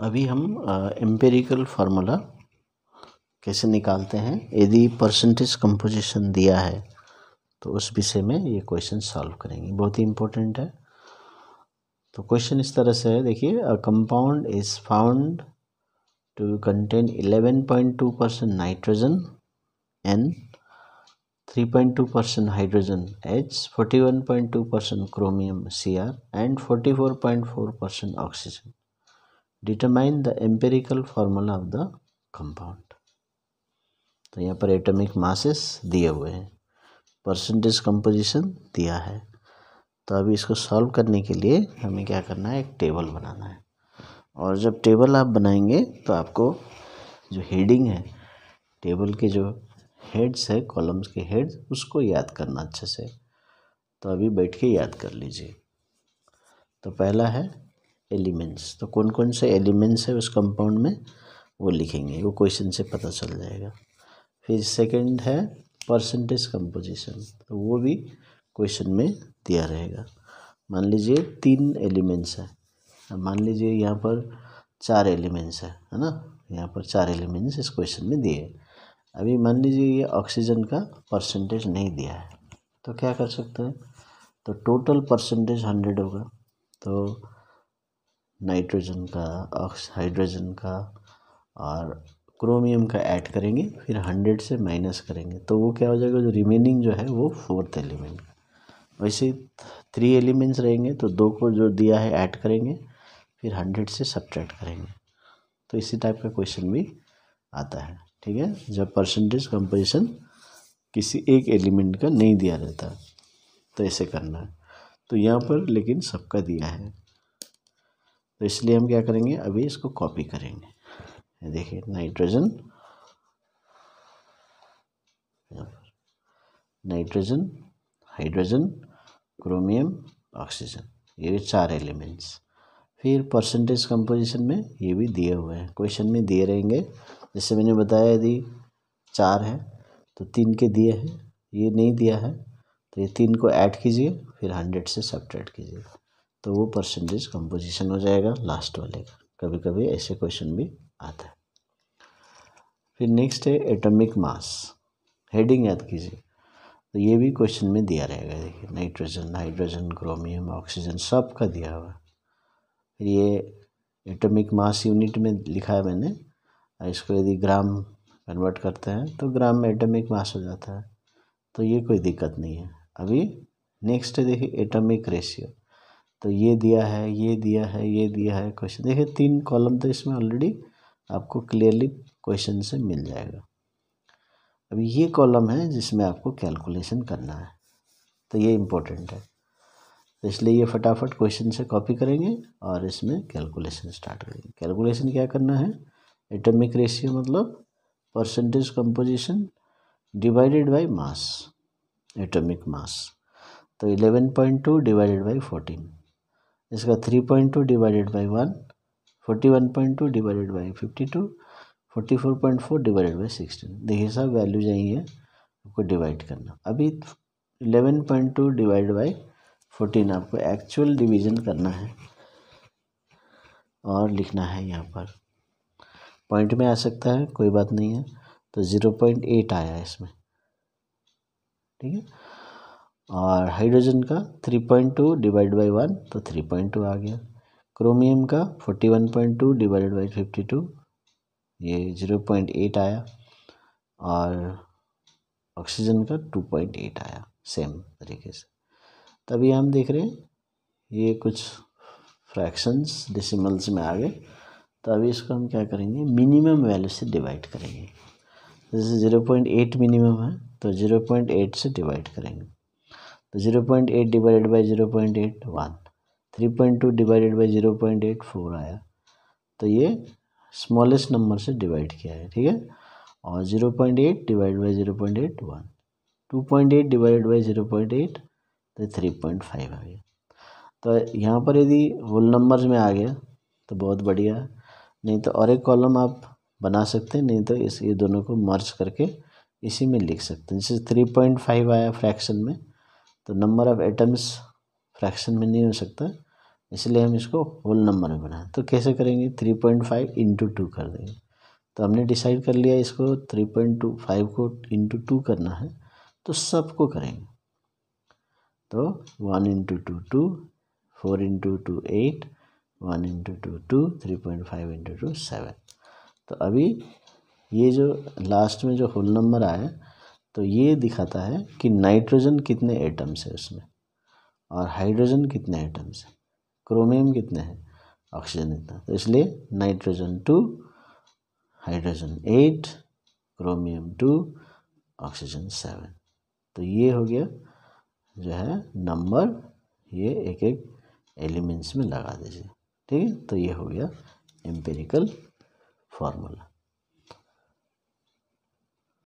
अभी हम empirical formula कैसे निकालते हैं यदि परसेंटेज कंपोजिशन दिया है तो उस विषय में ये क्वेश्चन सॉल्व करेंगे बहुत ही इम्पोर्टेंट है तो क्वेश्चन इस तरह से है देखिए a compound is found to contain 11.2 percent nitrogen N 3.2 percent hydrogen H 41.2 percent chromium C R and 44.4 percent oxygen determine the empirical formula of the compound तो यहाँ पर एटॉमिक मासेस दिए हुए हैं परसेंटेज कंपोजिशन दिया है तो अभी इसको सॉल्व करने के लिए हमें क्या करना है एक टेबल बनाना है और जब टेबल आप बनाएंगे तो आपको जो हेडिंग है टेबल के जो हेड्स है कॉलम्स के हेड्स उसको याद करना अच्छे से तो अभी बैठ के याद कर लीजिए तो पहला है एलिमेंट्स तो कौन कौन से एलिमेंट्स है उस कंपाउंड में वो लिखेंगे वो क्वेश्चन से पता चल जाएगा फिर सेकंड है परसेंटेज कंपोजिशन तो वो भी क्वेश्चन में दिया रहेगा मान लीजिए तीन एलिमेंट्स है मान लीजिए यहाँ पर चार एलिमेंट्स है है ना यहाँ पर चार एलिमेंट्स इस क्वेश्चन में दिए अभी मान लीजिए ये ऑक्सीजन का परसेंटेज नहीं दिया है तो क्या कर सकते हैं तो टोटल परसेंटेज हंड्रेड होगा तो नाइट्रोजन का ऑक्स हाइड्रोजन का और क्रोमियम का ऐड करेंगे फिर हंड्रेड से माइनस करेंगे तो वो क्या हो जाएगा जो रिमेनिंग जो है वो फोर्थ एलिमेंट वैसे थ्री एलिमेंट्स रहेंगे तो दो को जो दिया है ऐड करेंगे फिर हंड्रेड से सब्ट्रैक्ट करेंगे तो इसी टाइप का क्वेश्चन भी आता है ठीक है जब परसेंटेज कंपोजिशन किसी एक एलिमेंट का नहीं दिया रहता तो ऐसे करना है तो यहाँ पर लेकिन सबका दिया है तो इसलिए हम क्या करेंगे अभी इसको कॉपी करेंगे देखिए nitrogen nitrogen hydrogen chromium oxygen ये चार एलिमेंट्स फिर परसेंटेज कंपोजिशन में ये भी दिए हुए हैं क्वेश्चन में दिए रहेंगे जैसे मैंने बताया यदि चार है तो तीन के दिए हैं ये नहीं दिया है तो ये तीन को ऐड कीजिए फिर हंड्रेड से सब्ट्रैक्ट कीजिए तो वो परसेंटेज कंपोजिशन हो जाएगा लास्ट वाले का कभी कभी ऐसे क्वेश्चन भी आता है फिर नेक्स्ट है एटॉमिक मास हेडिंग याद कीजिए तो ये भी क्वेश्चन में दिया रहेगा देखिए नाइट्रोजन हाइड्रोजन क्रोमियम ऑक्सीजन सब का दिया हुआ फिर ये एटॉमिक मास यूनिट में लिखा है मैंने इसको यदि ग्राम कन्वर्ट करते हैं तो ग्राम में एटॉमिक मास हो जाता है तो ये कोई दिक्कत नहीं है अभी नेक्स्ट है देखिए एटॉमिक रेशियो तो ये दिया है ये दिया है ये दिया है क्वेश्चन देखिए तीन कॉलम तो इसमें ऑलरेडी आपको क्लियरली क्वेश्चन से मिल जाएगा अब ये कॉलम है जिसमें आपको कैलकुलेशन करना है तो ये इम्पोर्टेंट है तो इसलिए ये फटाफट क्वेश्चन से कॉपी करेंगे और इसमें कैलकुलेशन स्टार्ट करेंगे कैलकुलेशन क्या करना है एटॉमिक रेशियो मतलब percentage composition divided by mass atomic mass तो 11.2 डिवाइडेड बाय 14 इसका three point two divided by one forty one point two divided by fifty two forty four point four divided by sixteen देखिए सब value जाएंगे आपको divide करना अभी eleven point two divide by fourteen आपको actual division करना है और लिखना है यहाँ पर पॉइंट में आ सकता है कोई बात नहीं है तो ज़ीरो पॉइंट एट आया इसमें ठीक है और हाइड्रोजन का three point two divide by one तो थ्री पॉइंट टू आ गया क्रोमियम का forty one point two divide by fifty two ये ज़ीरो पॉइंट एट आया और ऑक्सीजन का टू पॉइंट एट आया सेम तरीके से तभी हम देख रहे हैं ये कुछ फ्रैक्शंस डिसिमल्स में आ गए तो अभी इसको हम क्या करेंगे मिनिमम वैल्यू से डिवाइड करेंगे जैसे ज़ीरो पॉइंट एट मिनिमम है तो ज़ीरो पॉइंट एट से डिवाइड करेंगे तो zero point eight divided by zero point eight one three point two divided by zero point eight four आया तो ये स्मॉलेस्ट नंबर से डिवाइड किया है ठीक है और zero point eight divide by zero point eight one two point eight divided by zero point eight तो थ्री पॉइंट फाइव आ गया तो यहाँ पर यदि होल नंबर्स में आ गया तो बहुत बढ़िया नहीं तो और एक कॉलम आप बना सकते हैं नहीं तो इस ये दोनों को मर्ज करके इसी में लिख सकते हैं जैसे थ्री पॉइंट फाइव आया फ्रैक्शन में तो नंबर ऑफ एटम्स फ्रैक्शन में नहीं हो सकता इसलिए हम इसको होल नंबर में बनाएं तो कैसे करेंगे three point five into two कर देंगे तो हमने डिसाइड कर लिया इसको थ्री पॉइंट टू फाइव को इंटू टू करना है तो सबको करेंगे तो one into two two four into two eight one into two two three point five into two seven तो अभी ये जो लास्ट में जो होल नंबर आया तो ये दिखाता है कि नाइट्रोजन कितने एटम्स है उसमें और हाइड्रोजन कितने एटम्स हैं क्रोमियम कितने हैं ऑक्सीजन इतना तो इसलिए nitrogen two hydrogen eight chromium two oxygen seven तो ये हो गया जो है नंबर ये एक एक एलिमेंट्स में लगा दीजिए ठीक है तो ये हो गया एम्पेरिकल फार्मूला